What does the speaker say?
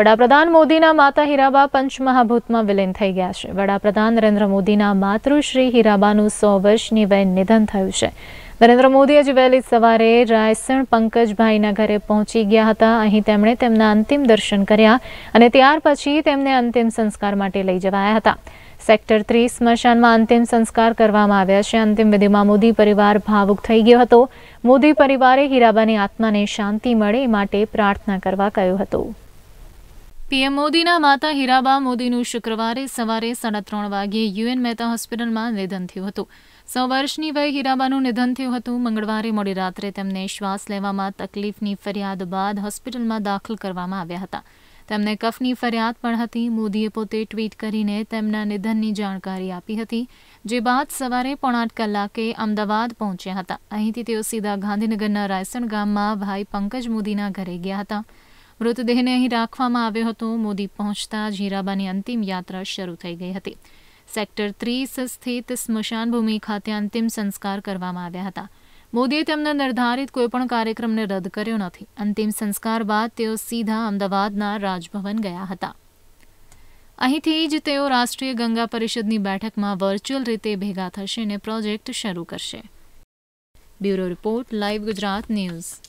વડાપ્રધાન મોદીના માતા હીરાબા પંચમહાભૂતમાં વિલીન થઈ ગયા છે વડાપ્રધાન નરેન્દ્ર મોદીના માતૃશ્રી હીરાબાનું સો વર્ષની વયન નિધન થયું છે નરેન્દ્ર મોદી આજે વહેલી સવારે રાયસણ પંકજભાઈના ઘરે પહોંચી ગયા હતા અહીં તેમણે તેમના અંતિમ દર્શન કર્યા અને ત્યાર પછી તેમને અંતિમ સંસ્કાર માટે લઈ જવાયા હતા સેક્ટર ત્રીસ સ્મશાનમાં અંતિમ સંસ્કાર કરવામાં આવ્યા છે અંતિમ વિધિમાં મોદી પરિવાર ભાવુક થઈ ગયો હતો મોદી પરિવારે હીરાબાની આત્માને શાંતિ મળે માટે પ્રાર્થના કરવા કહ્યું હતું પીએમ મોદીના માતા હીરાબા મોદીનું શુક્રવારે સવારે સાડા ત્રણ વાગ્યે યુએન મહેતા હોસ્પિટલમાં નિધન થયું હતું સો વર્ષની વય હીરાબાનું નિધન થયું હતું મંગળવારે મોડી રાત્રે તેમને શ્વાસ લેવામાં તકલીફની ફરિયાદ બાદ હોસ્પિટલમાં દાખલ કરવામાં આવ્યા હતા તેમને કફની ફરિયાદ પણ હતી મોદીએ પોતે ટ્વીટ કરીને તેમના નિધનની જાણકારી આપી હતી જે બાદ સવારે પોણા આઠ કલાકે અમદાવાદ પહોંચ્યા હતા અહીંથી તેઓ સીધા ગાંધીનગરના રાયસણ ગામમાં ભાઈ પંકજ મોદીના ઘરે ગયા હતા મૃતદેહને અહીં રાખવામાં આવ્યો હતો મોદી પહોંચતા જીરાબાની અંતિમ યાત્રા શરૂ થઈ ગઈ હતી સેક્ટર ત્રીસ સ્થિત સ્મશાનભૂમિ ખાતે અંતિમ સંસ્કાર કરવામાં આવ્યા હતા મોદીએ તેમના નિર્ધારિત કોઈપણ કાર્યક્રમને રદ કર્યો નથી અંતિમ સંસ્કાર બાદ તેઓ સીધા અમદાવાદના રાજભવન ગયા હતા અહીંથી જ તેઓ રાષ્ટ્રીય ગંગા પરિષદની બેઠકમાં વર્ચ્યુઅલ રીતે ભેગા થશે અને પ્રોજેક્ટ શરૂ કરશે bureau report live Gujarat news